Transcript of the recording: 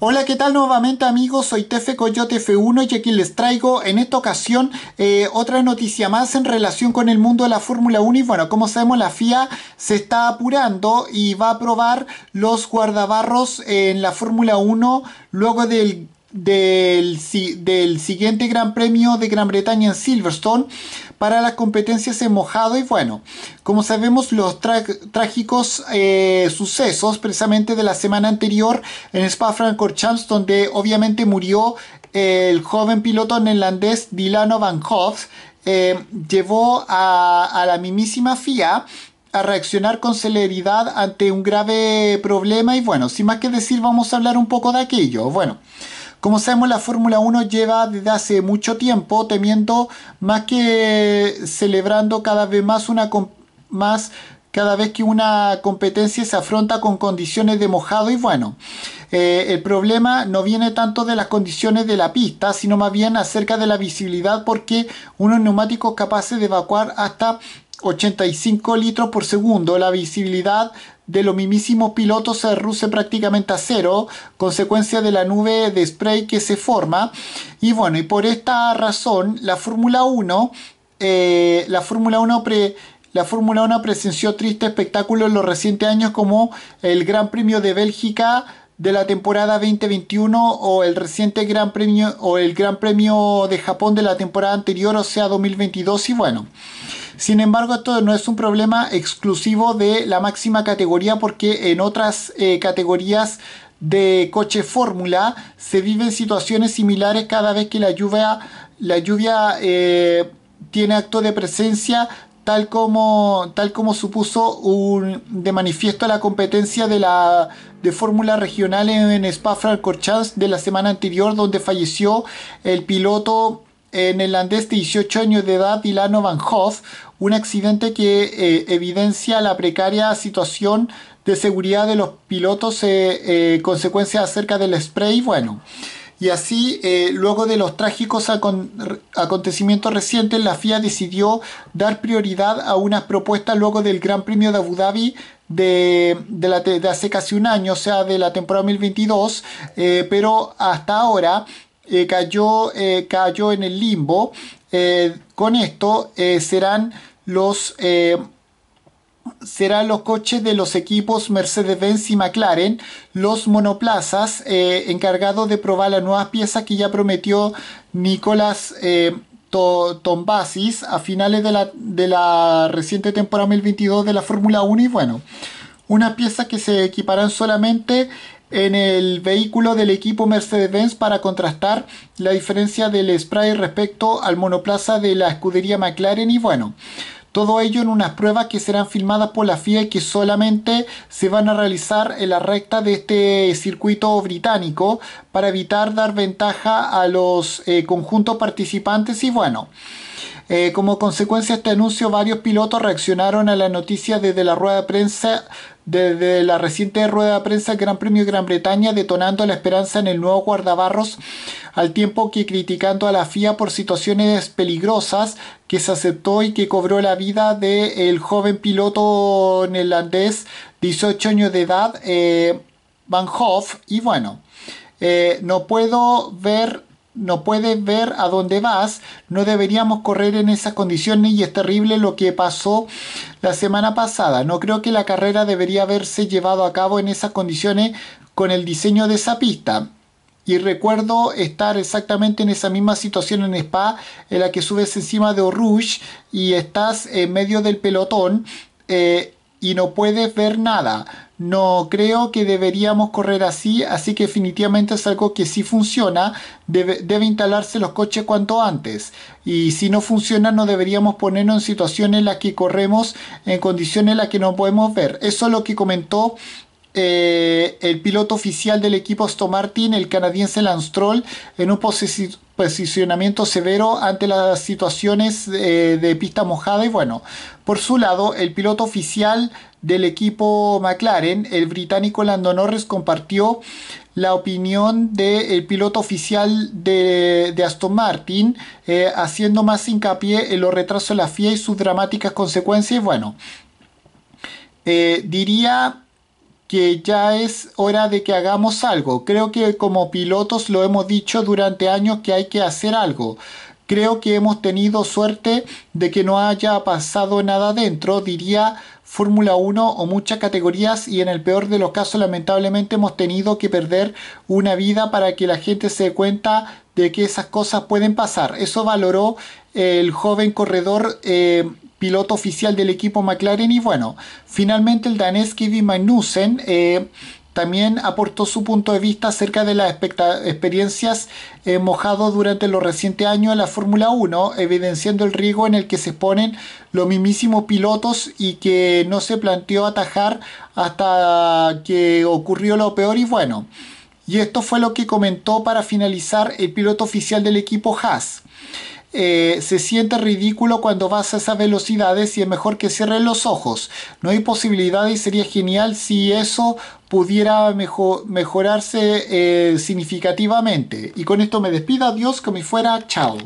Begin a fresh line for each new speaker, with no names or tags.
Hola, ¿qué tal nuevamente amigos? Soy Tefe Coyote F1 y aquí les traigo en esta ocasión eh, otra noticia más en relación con el mundo de la Fórmula 1 y bueno, como sabemos la FIA se está apurando y va a probar los guardabarros en la Fórmula 1 luego del del, del, siguiente Gran Premio de Gran Bretaña en Silverstone para las competencias en mojado y bueno, como sabemos los trágicos eh, sucesos precisamente de la semana anterior en Spa-Francorchamps donde obviamente murió eh, el joven piloto neerlandés Dilano Van Hoff eh, llevó a, la mimísima FIA a reaccionar con celeridad ante un grave problema y bueno, sin más que decir vamos a hablar un poco de aquello. Bueno, como sabemos, la Fórmula 1 lleva desde hace mucho tiempo temiendo más que celebrando cada vez más una más cada vez que una competencia se afronta con condiciones de mojado y bueno. Eh, el problema no viene tanto de las condiciones de la pista, sino más bien acerca de la visibilidad porque unos neumáticos capaces de evacuar hasta 85 litros por segundo, la visibilidad de los mismísimos pilotos se reduce prácticamente a cero, consecuencia de la nube de spray que se forma. Y bueno, y por esta razón, la Fórmula 1, eh, la Fórmula 1 pre, La Fórmula presenció triste espectáculo en los recientes años como el Gran Premio de Bélgica de la temporada 2021 o el reciente Gran Premio o el Gran Premio de Japón de la temporada anterior, o sea 2022 y bueno. Sin embargo, esto no es un problema exclusivo de la máxima categoría porque en otras eh, categorías de coche fórmula se viven situaciones similares cada vez que la lluvia, la lluvia eh, tiene acto de presencia tal como, tal como supuso de manifiesto la competencia de la de fórmula regional en, en Spa-Francorchamps de la semana anterior donde falleció el piloto neerlandés de 18 años de edad, Dilano Van Hoff, un accidente que eh, evidencia la precaria situación de seguridad de los pilotos, eh, eh, consecuencias acerca del spray, bueno. Y así, luego de los trágicos acontecimientos recientes, la FIA decidió dar prioridad a unas propuestas luego del Gran Premio de Abu Dhabi de, de hace casi un año, o sea, de la temporada 2022, pero hasta ahora eh, cayó, eh, cayó en el limbo. Eh, con esto serán los serán los coches de los equipos Mercedes-Benz y McLaren, los monoplazas encargados de probar las nuevas piezas que ya prometió Nicolás Tombasis a finales de la, de la reciente temporada 2022 de la Fórmula 1 y bueno, unas piezas que se equiparán solamente en el vehículo del equipo Mercedes-Benz para contrastar la diferencia del spray respecto al monoplaza de la escudería McLaren y bueno, todo ello en unas pruebas que serán filmadas por la FIA y que solamente se van a realizar en la recta de este circuito británico para evitar dar ventaja a los eh, conjuntos participantes y bueno. Eh, como consecuencia de este anuncio, varios pilotos reaccionaron a la noticia desde la rueda de prensa, desde la reciente rueda de prensa Gran Premio de Gran Bretaña, detonando la esperanza en el nuevo guardabarros, al tiempo que criticando a la FIA por situaciones peligrosas que se aceptó y que cobró la vida del joven piloto neerlandés, 18 años de edad, eh, Van Hoff. Y bueno, eh, no puedo ver no puedes ver a dónde vas. No deberíamos correr en esas condiciones y es terrible lo que pasó la semana pasada. No creo que la carrera debería haberse llevado a cabo en esas condiciones con el diseño de esa pista. Y recuerdo estar exactamente en esa misma situación en Spa, en la que subes encima de rouge y estás en medio del pelotón. Eh, y no puedes ver nada. No creo que deberíamos correr así, así que definitivamente es algo que si funciona. Debe, debe instalarse los coches cuanto antes. Y si no funciona, no deberíamos ponernos en situaciones en las que corremos en condiciones en las que no podemos ver. Eso es lo que comentó eh, el piloto oficial del equipo Aston Martin, el canadiense Lance Troll, en un posicionamiento severo ante las situaciones eh, de pista mojada y bueno, por su lado, el piloto oficial del equipo McLaren, el británico Lando Norris, compartió la opinión del piloto oficial de, Aston Martin, eh, haciendo más hincapié en los retrasos de la FIA y sus dramáticas consecuencias. Y bueno, diría que ya es hora de que hagamos algo. Creo que como pilotos lo hemos dicho durante años que hay que hacer algo. Creo que hemos tenido suerte de que no haya pasado nada dentro, diría Fórmula 1 o muchas categorías y en el peor de los casos lamentablemente hemos tenido que perder una vida para que la gente se dé cuenta de que esas cosas pueden pasar. Eso valoró el joven corredor eh, piloto oficial del equipo McLaren y bueno, finalmente el danés Kevin Magnussen eh, también aportó su punto de vista acerca de las experiencias eh, mojados durante los recientes años en la Fórmula 1, evidenciando el riesgo en el que se exponen los mismísimos pilotos y que no se planteó atajar hasta que ocurrió lo peor y bueno. Y esto fue lo que comentó para finalizar el piloto oficial del equipo Haas. Eh, se siente ridículo cuando vas a esas velocidades y es mejor que cierren los ojos. No hay posibilidad y sería genial si eso pudiera mejorarse eh, significativamente. Y con esto me despido, adiós, que me fuera, chao.